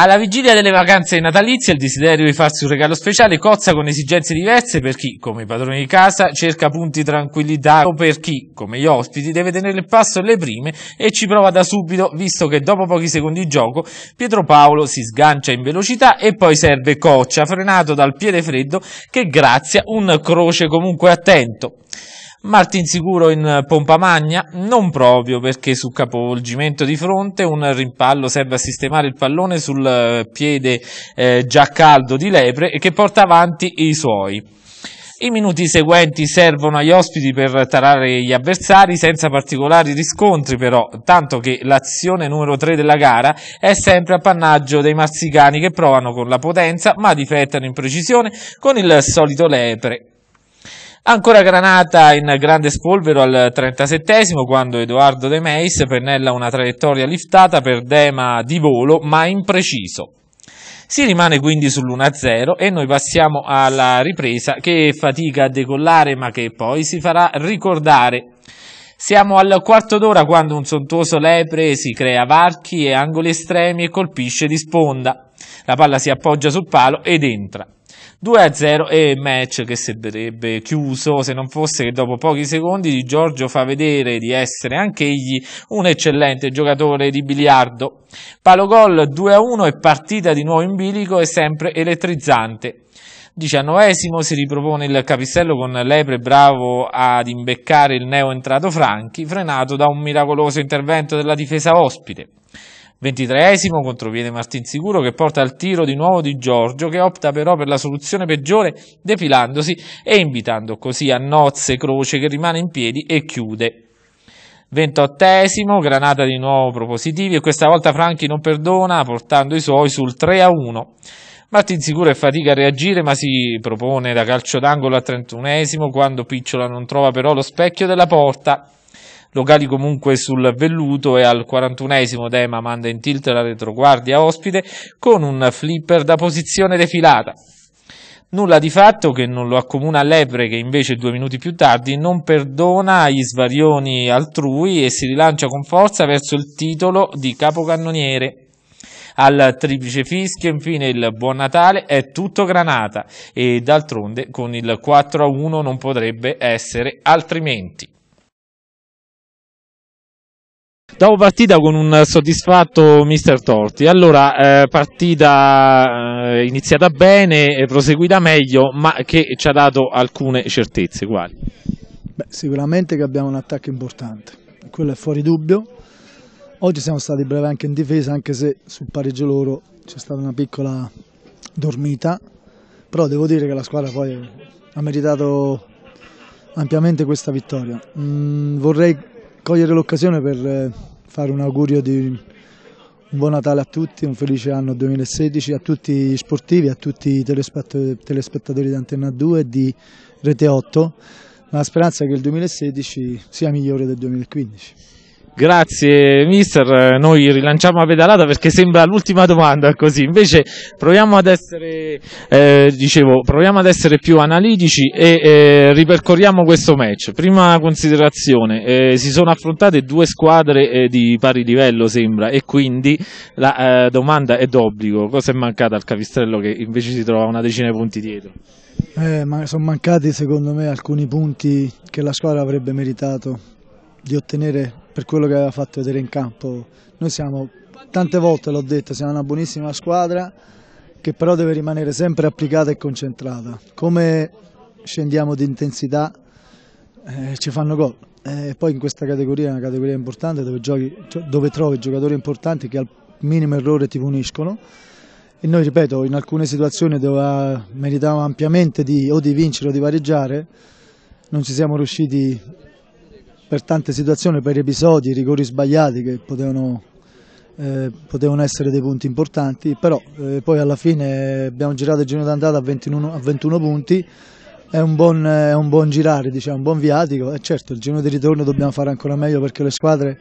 Alla vigilia delle vacanze natalizie il desiderio di farsi un regalo speciale cozza con esigenze diverse per chi, come i padroni di casa, cerca punti di tranquillità o per chi, come gli ospiti, deve tenere il passo alle prime e ci prova da subito visto che dopo pochi secondi di gioco Pietro Paolo si sgancia in velocità e poi serve coccia frenato dal piede freddo che grazia un croce comunque attento. Martin sicuro in pompa magna? Non proprio perché sul capovolgimento di fronte un rimpallo serve a sistemare il pallone sul eh, piede eh, già caldo di Lepre che porta avanti i suoi. I minuti seguenti servono agli ospiti per tarare gli avversari senza particolari riscontri però, tanto che l'azione numero 3 della gara è sempre appannaggio dei marsicani che provano con la potenza ma difettano in precisione con il solito lepre Ancora Granata in grande spolvero al 37 quando Edoardo De Meis pennella una traiettoria liftata per Dema di volo ma impreciso. Si rimane quindi sull'1-0 e noi passiamo alla ripresa che fatica a decollare ma che poi si farà ricordare. Siamo al quarto d'ora quando un sontuoso lepre si crea varchi e angoli estremi e colpisce di sponda. La palla si appoggia sul palo ed entra. 2-0 a e match che sembrerebbe chiuso se non fosse che dopo pochi secondi Di Giorgio fa vedere di essere anche egli un eccellente giocatore di biliardo. Palo gol 2-1 a e partita di nuovo in bilico e sempre elettrizzante. 19 si ripropone il capistello con Lepre bravo ad imbeccare il neo entrato Franchi, frenato da un miracoloso intervento della difesa ospite. Ventitreesimo controviene Martin Sicuro che porta al tiro di nuovo di Giorgio che opta però per la soluzione peggiore defilandosi e invitando così a nozze Croce che rimane in piedi e chiude. Ventottesimo, Granata di nuovo propositivi e questa volta Franchi non perdona portando i suoi sul 3 a 1. Martin Sicuro è fatica a reagire ma si propone da calcio d'angolo al 31 quando Picciola non trova però lo specchio della porta locali comunque sul velluto e al 41esimo Dema manda in tilt la retroguardia ospite con un flipper da posizione defilata. Nulla di fatto che non lo accomuna all'Evre che invece due minuti più tardi non perdona gli svarioni altrui e si rilancia con forza verso il titolo di capocannoniere. Al triplice fischio infine il Buon Natale è tutto granata e d'altronde con il 4 a 1 non potrebbe essere altrimenti. Dopo partita con un soddisfatto mister Torti, allora eh, partita eh, iniziata bene, proseguita meglio, ma che ci ha dato alcune certezze, quali? Beh, sicuramente che abbiamo un attacco importante, quello è fuori dubbio, oggi siamo stati brevi anche in difesa, anche se sul pareggio loro c'è stata una piccola dormita, però devo dire che la squadra poi ha meritato ampiamente questa vittoria. Mm, vorrei cogliere l'occasione per eh, fare un augurio di un buon Natale a tutti, un felice anno 2016 a tutti gli sportivi, a tutti i telespettatori di Antenna 2 e di Rete 8. La speranza è che il 2016 sia migliore del 2015. Grazie mister, noi rilanciamo a pedalata perché sembra l'ultima domanda così, invece proviamo ad essere, eh, dicevo, proviamo ad essere più analitici e eh, ripercorriamo questo match. Prima considerazione, eh, si sono affrontate due squadre eh, di pari livello sembra e quindi la eh, domanda è d'obbligo, cosa è mancata al Capistrello che invece si trova una decina di punti dietro? Eh, ma sono mancati secondo me alcuni punti che la squadra avrebbe meritato di ottenere per quello che aveva fatto vedere in campo. Noi siamo, tante volte l'ho detto, siamo una buonissima squadra che però deve rimanere sempre applicata e concentrata. Come scendiamo di intensità eh, ci fanno gol. E eh, poi in questa categoria è una categoria importante dove, giochi, cioè, dove trovi giocatori importanti che al minimo errore ti puniscono e noi ripeto in alcune situazioni dove ah, meritavamo ampiamente di, o di vincere o di pareggiare non ci siamo riusciti per tante situazioni, per episodi, rigori sbagliati che potevano, eh, potevano essere dei punti importanti, però eh, poi alla fine abbiamo girato il giro d'andata a, a 21, punti, è un buon, è un buon girare, diciamo, un buon viatico e certo il giro di ritorno dobbiamo fare ancora meglio perché le squadre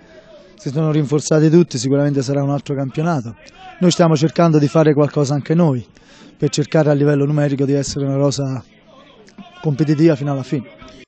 si sono rinforzate tutte, sicuramente sarà un altro campionato. Noi stiamo cercando di fare qualcosa anche noi per cercare a livello numerico di essere una rosa competitiva fino alla fine.